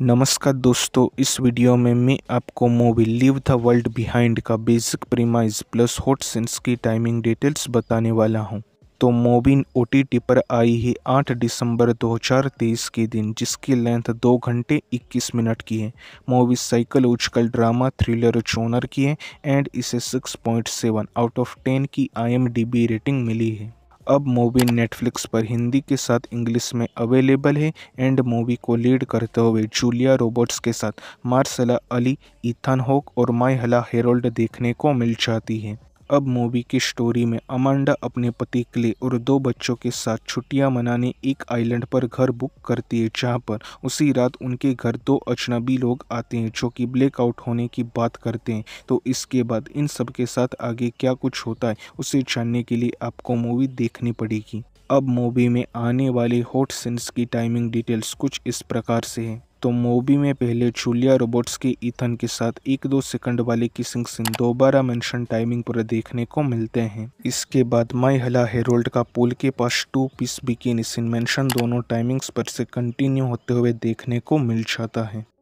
नमस्कार दोस्तों इस वीडियो में मैं आपको movie live the world behind का basic premise plus hot scenes की टाइमिंग डिटेल्स बताने वाला हूं। तो मोबिन ओ पर आई है 8 दिसंबर 2023 के दिन जिसकी लेंथ 2 घंटे 21 मिनट की है movie psychological drama thriller genre की है एंड इसे 6.7 आउट ऑफ 10 की आईएमडीबी रेटिंग मिली है अब मूवी नेटफ्लिक्स पर हिंदी के साथ इंग्लिश में अवेलेबल है एंड मूवी को लीड करते हुए जूलिया रॉबर्ट्स के साथ मार्सला अली ईथन होक और हला हेरोल्ड देखने को मिल जाती है अब मूवी की स्टोरी में अमांडा अपने पति क्ले और दो बच्चों के साथ छुट्टियां मनाने एक आइलैंड पर घर बुक करती है जहां पर उसी रात उनके घर दो अजनबी लोग आते हैं जो कि ब्लैकआउट होने की बात करते हैं तो इसके बाद इन सब के साथ आगे क्या कुछ होता है उसे जानने के लिए आपको मूवी देखनी पड़ेगी अब मूवी में आने वाले हॉट सीन्स की टाइमिंग डिटेल्स कुछ इस प्रकार से है तो मूवी में पहले चूलिया रोबोट्स के ईथन के साथ एक दो सेकंड वाले किसिंग सीन दोबारा मेंशन टाइमिंग पर देखने को मिलते हैं इसके बाद माई हला हेरोल्ड का पुल के पास two piece bikini scene mention दोनों टाइमिंग्स पर से कंटिन्यू होते हुए देखने को मिल जाता है